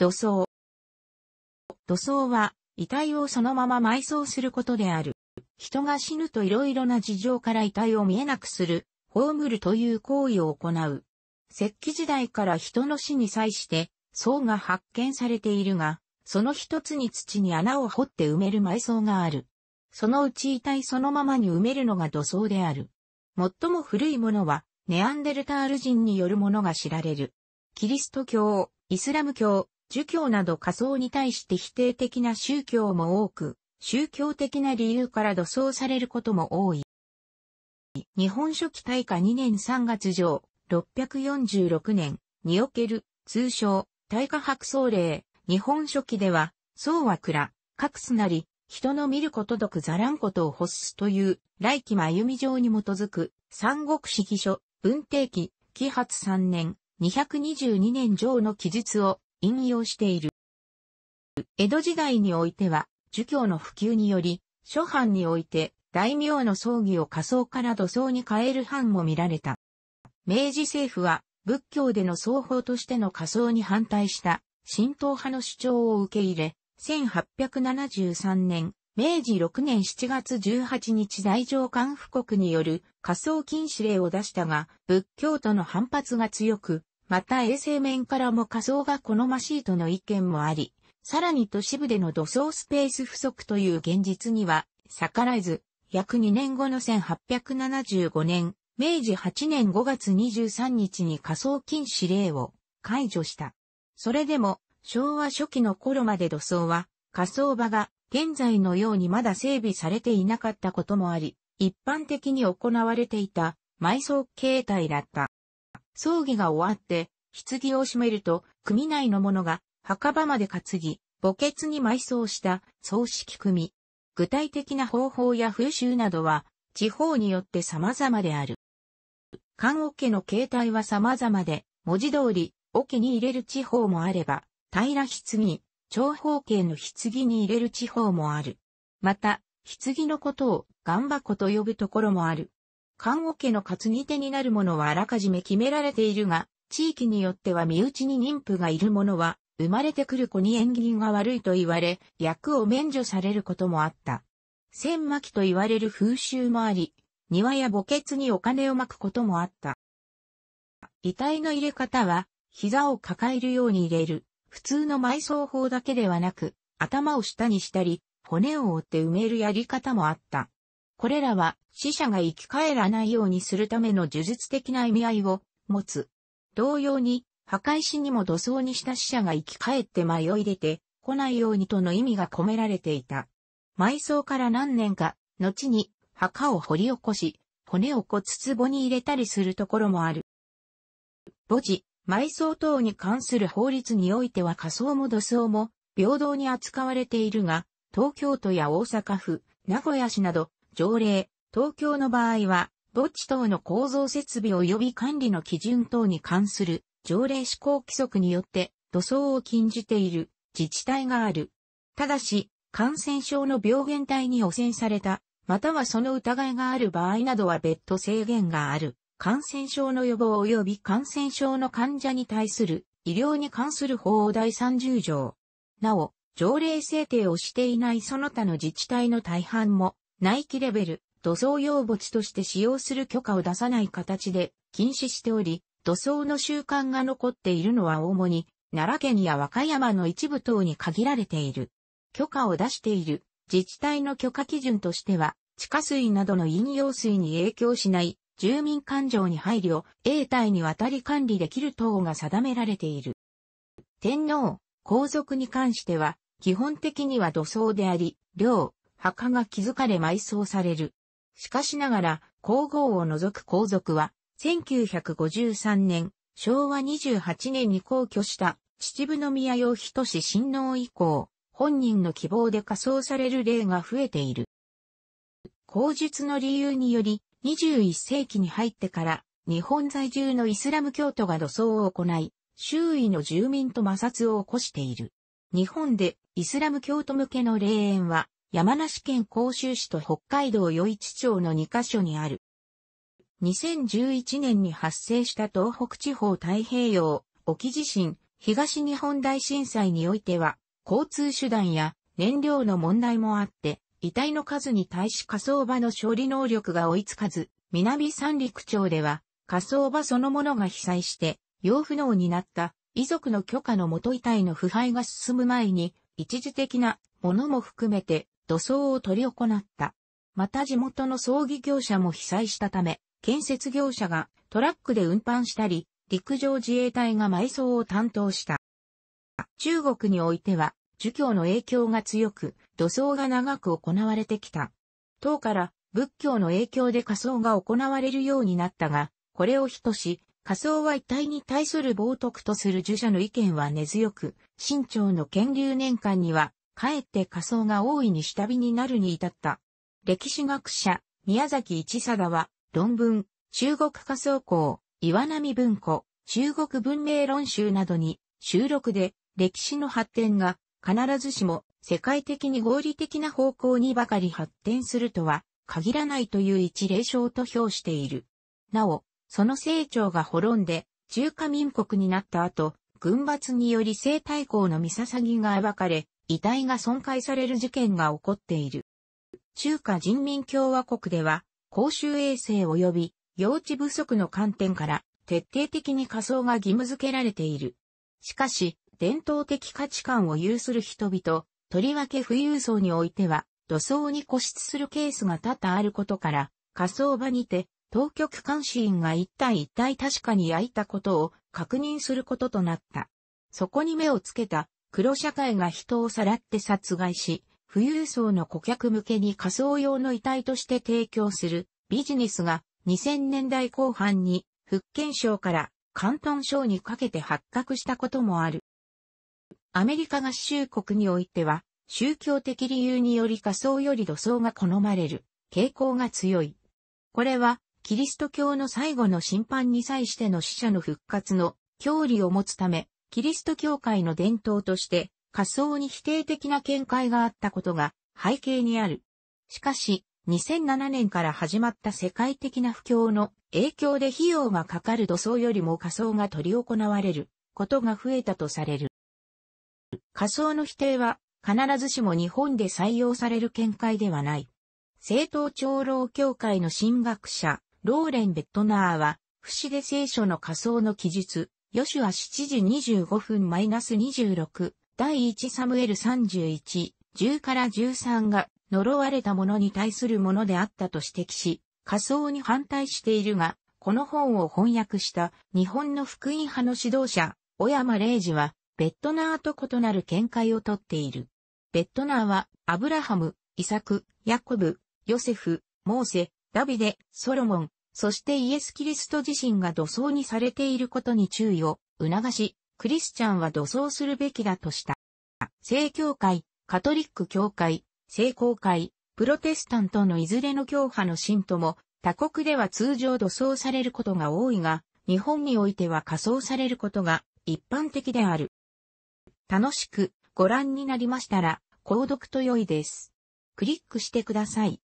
土葬。土葬は、遺体をそのまま埋葬することである。人が死ぬといろいろな事情から遺体を見えなくする、葬るという行為を行う。石器時代から人の死に際して、葬が発見されているが、その一つに土に穴を掘って埋める埋葬がある。そのうち遺体そのままに埋めるのが土葬である。最も古いものは、ネアンデルタール人によるものが知られる。キリスト教、イスラム教、儒教など仮想に対して否定的な宗教も多く、宗教的な理由から土葬されることも多い。日本書紀大化2年3月上、646年における通称大化白僧令、日本書紀では、僧は倉、隠すなり、人の見ることくざらんことを欲すという来期真由美上に基づく三国史記書、文帝記、紀発3年、222年上の記述を引用している。江戸時代においては、儒教の普及により、諸藩において、大名の葬儀を仮葬から土葬に変える藩も見られた。明治政府は、仏教での双法としての仮葬に反対した、神道派の主張を受け入れ、1873年、明治6年7月18日大乗官布告による仮葬禁止令を出したが、仏教徒の反発が強く、また衛生面からも仮想が好ましいとの意見もあり、さらに都市部での土葬スペース不足という現実には逆らえず、約2年後の1875年、明治8年5月23日に仮想禁止令を解除した。それでも、昭和初期の頃まで土葬は、仮想場が現在のようにまだ整備されていなかったこともあり、一般的に行われていた埋葬形態だった。葬儀が終わって、棺を閉めると、組内の者が墓場まで担ぎ、墓穴に埋葬した葬式組。具体的な方法や風習などは、地方によって様々である。棺桶の形態は様々で、文字通り、桶に入れる地方もあれば、平棺、長方形の棺に入れる地方もある。また、棺のことを岩箱と呼ぶところもある。看護家の担ぎ手になるものはあらかじめ決められているが、地域によっては身内に妊婦がいるものは、生まれてくる子に縁起が悪いと言われ、役を免除されることもあった。千巻と言われる風習もあり、庭や墓穴にお金をまくこともあった。遺体の入れ方は、膝を抱えるように入れる。普通の埋葬法だけではなく、頭を下にしたり、骨を折って埋めるやり方もあった。これらは死者が生き返らないようにするための呪術的な意味合いを持つ。同様に、墓石にも土葬にした死者が生き返って迷い出て来ないようにとの意味が込められていた。埋葬から何年か、後に墓を掘り起こし、骨を骨ぼに入れたりするところもある。墓地、埋葬等に関する法律においては仮葬も土葬も平等に扱われているが、東京都や大阪府、名古屋市など条例、東京の場合は、墓地等の構造設備及び管理の基準等に関する条例施行規則によって土葬を禁じている自治体がある。ただし、感染症の病原体に汚染された、またはその疑いがある場合などは別途制限がある。感染症の予防及び感染症の患者に対する医療に関する法第30条。なお、条例制定をしていないその他の自治体の大半も内気レベル、土葬用墓地として使用する許可を出さない形で禁止しており、土葬の習慣が残っているのは主に奈良県や和歌山の一部等に限られている。許可を出している自治体の許可基準としては、地下水などの飲用水に影響しない住民感情に配慮、永代にわたり管理できる等が定められている。天皇、皇族に関しては、基本的には土葬であり、領、墓が築かれ埋葬される。しかしながら、皇后を除く皇族は、1953年、昭和28年に皇居した、秩父宮洋人氏親王以降、本人の希望で仮装される例が増えている。口述の理由により、21世紀に入ってから、日本在住のイスラム教徒が土葬を行い、周囲の住民と摩擦を起こしている。日本でイスラム教徒向けの霊園は山梨県甲州市と北海道余市町の2カ所にある。2011年に発生した東北地方太平洋沖地震東日本大震災においては交通手段や燃料の問題もあって遺体の数に対し火葬場の処理能力が追いつかず南三陸町では火葬場そのものが被災して養不能になった遺族の許可の元遺体の腐敗が進む前に一時的なものも含めて土葬を取り行った。また地元の葬儀業者も被災したため、建設業者がトラックで運搬したり、陸上自衛隊が埋葬を担当した。中国においては、儒教の影響が強く、土葬が長く行われてきた。唐から仏教の影響で仮葬が行われるようになったが、これを等し、仮葬は遺体に対する冒涜とする儒者の意見は根強く、清朝の建立年間には、かえって仮想が大いに下火になるに至った。歴史学者、宮崎一貞は、論文、中国仮想校、岩波文庫、中国文明論集などに、収録で、歴史の発展が、必ずしも、世界的に合理的な方向にばかり発展するとは、限らないという一例証と評している。なお、その成長が滅んで、中華民国になった後、軍閥により生態校の三捧が暴かれ、遺体が損壊される事件が起こっている。中華人民共和国では、公衆衛生及び用地不足の観点から徹底的に仮想が義務付けられている。しかし、伝統的価値観を有する人々、とりわけ富裕層においては、土葬に固執するケースが多々あることから、火葬場にて、当局監視員が一体一体確かに焼いたことを確認することとなった。そこに目をつけた黒社会が人をさらって殺害し、富裕層の顧客向けに仮想用の遺体として提供するビジネスが2000年代後半に福建省から広東省にかけて発覚したこともある。アメリカ合衆国においては宗教的理由により仮想より土葬が好まれる傾向が強い。これはキリスト教の最後の審判に際しての死者の復活の教理を持つためキリスト教会の伝統として、仮想に否定的な見解があったことが背景にある。しかし、2007年から始まった世界的な不況の影響で費用がかかる土葬よりも仮想が取り行われることが増えたとされる。仮想の否定は必ずしも日本で採用される見解ではない。政党長老協会の神学者、ローレン・ベットナーは、不死で聖書の仮想の記述、ヨシュア7時25分 -26、第1サムエル31、10から13が呪われた者に対するものであったと指摘し、仮想に反対しているが、この本を翻訳した日本の福音派の指導者、小山礼二は、ベッドナーと異なる見解をとっている。ベッドナーは、アブラハム、イサク、ヤコブ、ヨセフ、モーセ、ダビデ、ソロモン、そしてイエス・キリスト自身が土葬にされていることに注意を促し、クリスチャンは土葬するべきだとした。正教会、カトリック教会、聖公会、プロテスタントのいずれの教派の信徒も、他国では通常土葬されることが多いが、日本においては仮装されることが一般的である。楽しくご覧になりましたら、購読と良いです。クリックしてください。